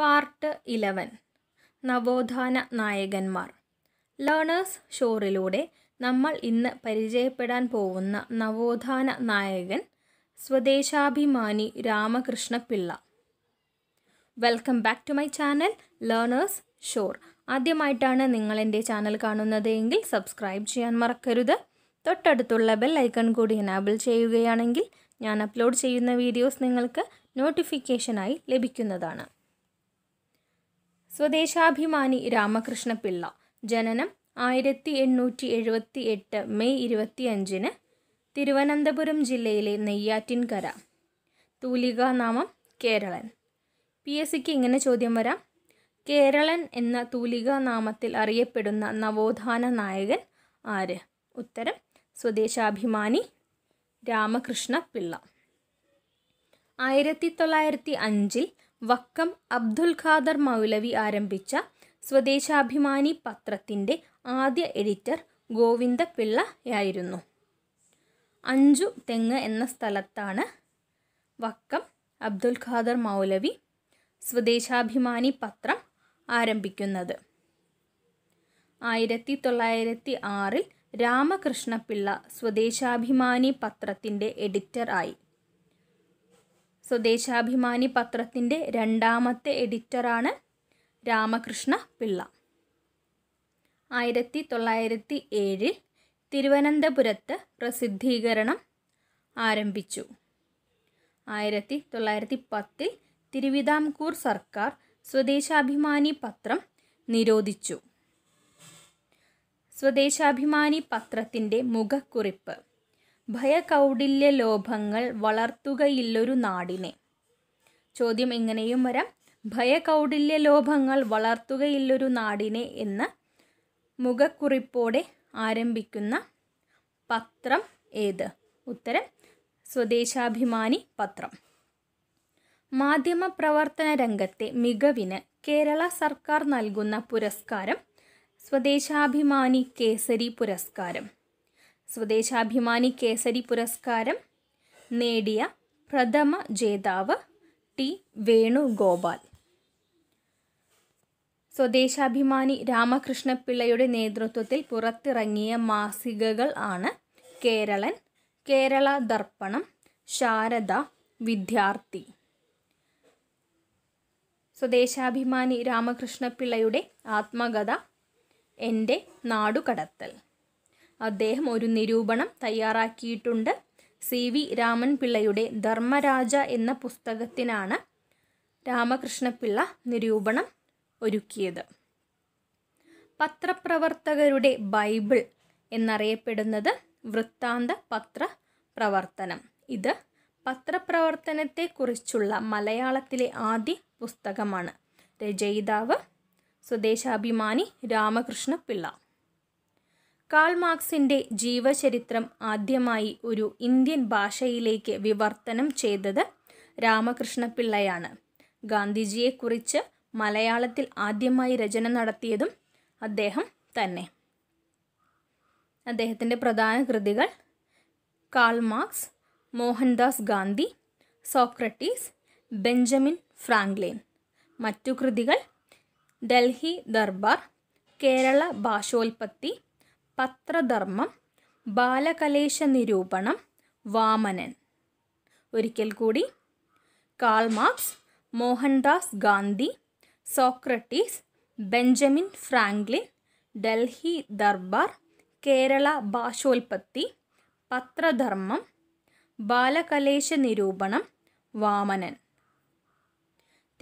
part Eleven നവോത്ഥാന നായകന്മാർ learners ഷോറിലൂടെ നമ്മൾ ഇന്ന് പരിചയപ്പെടാൻ പോകുന്ന നവോത്ഥാന നായകൻ Swadeshabhimani Ramakrishna Pillai welcome back to my channel learners shore ആദ്യമായിട്ടാണ് നിങ്ങൾ എൻ്റെ ചാനൽ കാണുന്നത് എങ്കിൽ സബ്സ്ക്രൈബ് ചെയ്യാൻ മറക്കരുത് തൊട്ടടുത്തുള്ള ബെൽ ഐക്കൺ കൂടി എനാബിൾ ചെയ്യുകയാണെങ്കിൽ ഞാൻ അപ്ലോഡ് ചെയ്യുന്ന വീഡിയോസ് നിങ്ങൾക്ക് നോട്ടിഫിക്കേഷനായി ലഭിക്കുന്നതാണ് സ്വദേശാഭിമാനി രാമകൃഷ്ണപിള്ള ജനനം ആയിരത്തി എണ്ണൂറ്റി എഴുപത്തി എട്ട് മെയ് ഇരുപത്തിയഞ്ചിന് തിരുവനന്തപുരം ജില്ലയിലെ നെയ്യാറ്റിൻകര തൂലികാനാമം കേരളൻ പി എസ് സിക്ക് ഇങ്ങനെ ചോദ്യം വരാം കേരളൻ എന്ന തൂലികാനാമത്തിൽ അറിയപ്പെടുന്ന നവോത്ഥാന നായകൻ ആര് ഉത്തരം സ്വദേശാഭിമാനി രാമകൃഷ്ണ പിള്ള ആയിരത്തി തൊള്ളായിരത്തി അഞ്ചിൽ വക്കം അബ്ദുൽ ഖാദർ മൗലവി ആരംഭിച്ച സ്വദേശാഭിമാനി പത്രത്തിൻ്റെ ആദ്യ എഡിറ്റർ ഗോവിന്ദ പിള്ളയായിരുന്നു അഞ്ചു തെങ്ങ് എന്ന സ്ഥലത്താണ് വക്കം അബ്ദുൽ ഖാദർ മൗലവി സ്വദേശാഭിമാനി പത്രം ആരംഭിക്കുന്നത് ആയിരത്തി തൊള്ളായിരത്തി ആറിൽ രാമകൃഷ്ണപിള്ള സ്വദേശാഭിമാനി പത്രത്തിൻ്റെ എഡിറ്റർ ആയി സ്വദേശാഭിമാനി പത്രത്തിൻ്റെ രണ്ടാമത്തെ എഡിറ്ററാണ് രാമകൃഷ്ണ പിള്ള ആയിരത്തി തൊള്ളായിരത്തി ഏഴിൽ തിരുവനന്തപുരത്ത് പ്രസിദ്ധീകരണം ആരംഭിച്ചു ആയിരത്തി തൊള്ളായിരത്തി പത്തിൽ തിരുവിതാംകൂർ സർക്കാർ സ്വദേശാഭിമാനി പത്രം നിരോധിച്ചു സ്വദേശാഭിമാനി പത്രത്തിൻ്റെ മുഖക്കുറിപ്പ് ഭയകൗടില്യ ലോഭങ്ങൾ വളർത്തുകയില്ലൊരു നാടിനെ ചോദ്യം എങ്ങനെയും വരാം ഭയകൗടില്യ ലോഭങ്ങൾ വളർത്തുകയില്ലൊരു നാടിനെ എന്ന മുഖക്കുറിപ്പോടെ ആരംഭിക്കുന്ന പത്രം ഏത് ഉത്തരം സ്വദേശാഭിമാനി പത്രം മാധ്യമപ്രവർത്തന രംഗത്തെ മികവിന് കേരള സർക്കാർ നൽകുന്ന പുരസ്കാരം സ്വദേശാഭിമാനി കേസരി പുരസ്കാരം സ്വദേശാഭിമാനി കേസരി പുരസ്കാരം നേടിയ പ്രഥമ ജേതാവ് ടി വേണുഗോപാൽ സ്വദേശാഭിമാനി രാമകൃഷ്ണപിള്ളയുടെ നേതൃത്വത്തിൽ പുറത്തിറങ്ങിയ മാസികകൾ ആണ് കേരളൻ കേരള ദർപ്പണം ശാരദ വിദ്യാർത്ഥി സ്വദേശാഭിമാനി രാമകൃഷ്ണപിള്ളയുടെ ആത്മകഥ എൻ്റെ നാടുകടത്തൽ അദ്ദേഹം ഒരു നിരൂപണം തയ്യാറാക്കിയിട്ടുണ്ട് സി വി രാമൻ പിള്ളയുടെ ധർമ്മരാജ എന്ന പുസ്തകത്തിനാണ് രാമകൃഷ്ണപിള്ള നിരൂപണം ഒരുക്കിയത് പത്രപ്രവർത്തകരുടെ ബൈബിൾ എന്നറിയപ്പെടുന്നത് വൃത്താന്ത പത്ര പ്രവർത്തനം ഇത് പത്രപ്രവർത്തനത്തെക്കുറിച്ചുള്ള മലയാളത്തിലെ ആദ്യ പുസ്തകമാണ് രചയിതാവ് സ്വദേശാഭിമാനി രാമകൃഷ്ണ പിള്ള കാൾ മാർക്സിൻ്റെ ജീവചരിത്രം ആദ്യമായി ഒരു ഇന്ത്യൻ ഭാഷയിലേക്ക് വിവർത്തനം ചെയ്തത് രാമകൃഷ്ണപിള്ളയാണ് ഗാന്ധിജിയെക്കുറിച്ച് മലയാളത്തിൽ ആദ്യമായി രചന നടത്തിയതും അദ്ദേഹം തന്നെ അദ്ദേഹത്തിൻ്റെ പ്രധാന കൃതികൾ Karl Marx Mohandas Gandhi Socrates Benjamin Franklin മറ്റു കൃതികൾ ഡൽഹി ദർബാർ കേരള ഭാഷോൽപത്തി പത്രധർമ്മം ബാലകലേശ നിരൂപണം വാമനൻ ഒരിക്കൽ കൂടി Karl Marx Mohandas Gandhi Socrates Benjamin Franklin Delhi Darbar Kerala Bhashotpatti Pathradharmam Balakalesha Niroopanam Vamanan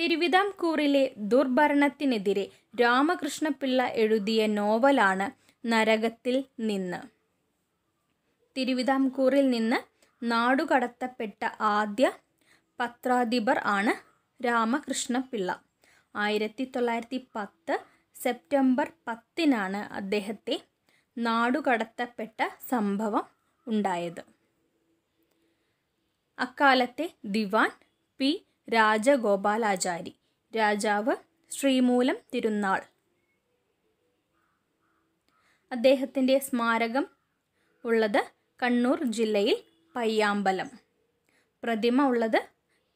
തിരുവിതാംകൂറിലെ ദുർഭരണത്തിനെതിരെ രാമകൃഷ്ണപിള്ള എഴുതിയ നോവലാണ് നരകത്തിൽ നിന്ന് തിരുവിതാംകൂറിൽ നിന്ന് നാടുകടത്തപ്പെട്ട ആദ്യ പത്രാധിപർ ആണ് രാമകൃഷ്ണ പിള്ള ആയിരത്തി തൊള്ളായിരത്തി പത്ത് സെപ്റ്റംബർ പത്തിനാണ് അദ്ദേഹത്തെ നാടുകടത്തപ്പെട്ട സംഭവം ഉണ്ടായത് അക്കാലത്തെ ദിവാൻ പി രാജഗോപാലാചാരി രാജാവ് ശ്രീമൂലം തിരുനാൾ അദ്ദേഹത്തിൻ്റെ സ്മാരകം ഉള്ളത് കണ്ണൂർ ജില്ലയിൽ പയ്യാമ്പലം പ്രതിമ ഉള്ളത്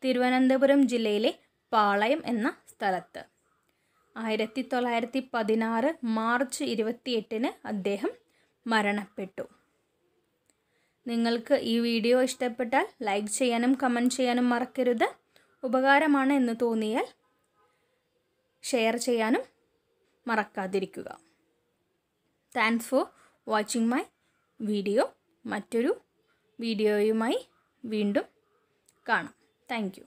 തിരുവനന്തപുരം ജില്ലയിലെ പാളയം എന്ന സ്ഥലത്ത് ആയിരത്തി തൊള്ളായിരത്തി പതിനാറ് മാർച്ച് ഇരുപത്തിയെട്ടിന് അദ്ദേഹം മരണപ്പെട്ടു നിങ്ങൾക്ക് ഈ വീഡിയോ ഇഷ്ടപ്പെട്ടാൽ ലൈക്ക് ചെയ്യാനും കമൻറ്റ് ചെയ്യാനും മറക്കരുത് ഉപകാരമാണ് എന്ന് തോന്നിയാൽ ഷെയർ ചെയ്യാനും മറക്കാതിരിക്കുക thanks for watching my video മറ്റൊരു വീഡിയോയുമായി വീണ്ടും കാണാം താങ്ക്